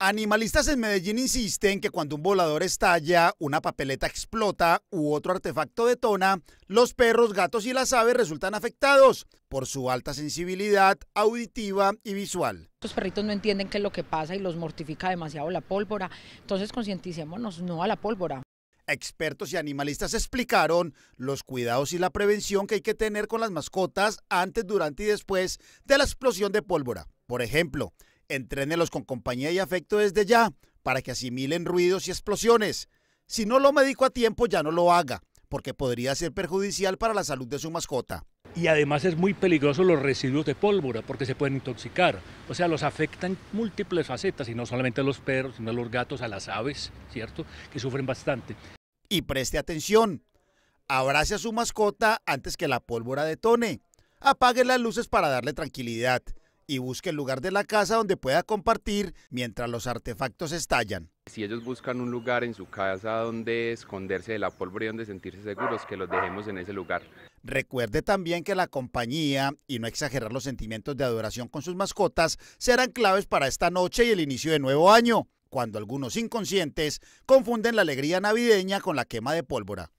Animalistas en Medellín insisten que cuando un volador estalla, una papeleta explota u otro artefacto detona, los perros, gatos y las aves resultan afectados por su alta sensibilidad auditiva y visual. Los perritos no entienden qué es lo que pasa y los mortifica demasiado la pólvora, entonces concienticémonos no a la pólvora. Expertos y animalistas explicaron los cuidados y la prevención que hay que tener con las mascotas antes, durante y después de la explosión de pólvora. Por ejemplo, Entrénelos con compañía y afecto desde ya para que asimilen ruidos y explosiones. Si no lo medico a tiempo, ya no lo haga, porque podría ser perjudicial para la salud de su mascota. Y además es muy peligroso los residuos de pólvora porque se pueden intoxicar. O sea, los afectan múltiples facetas y no solamente a los perros, sino a los gatos, a las aves, ¿cierto? Que sufren bastante. Y preste atención. Abrace a su mascota antes que la pólvora detone. Apague las luces para darle tranquilidad y busque el lugar de la casa donde pueda compartir mientras los artefactos estallan. Si ellos buscan un lugar en su casa donde esconderse de la pólvora y donde sentirse seguros, que los dejemos en ese lugar. Recuerde también que la compañía y no exagerar los sentimientos de adoración con sus mascotas serán claves para esta noche y el inicio de nuevo año, cuando algunos inconscientes confunden la alegría navideña con la quema de pólvora.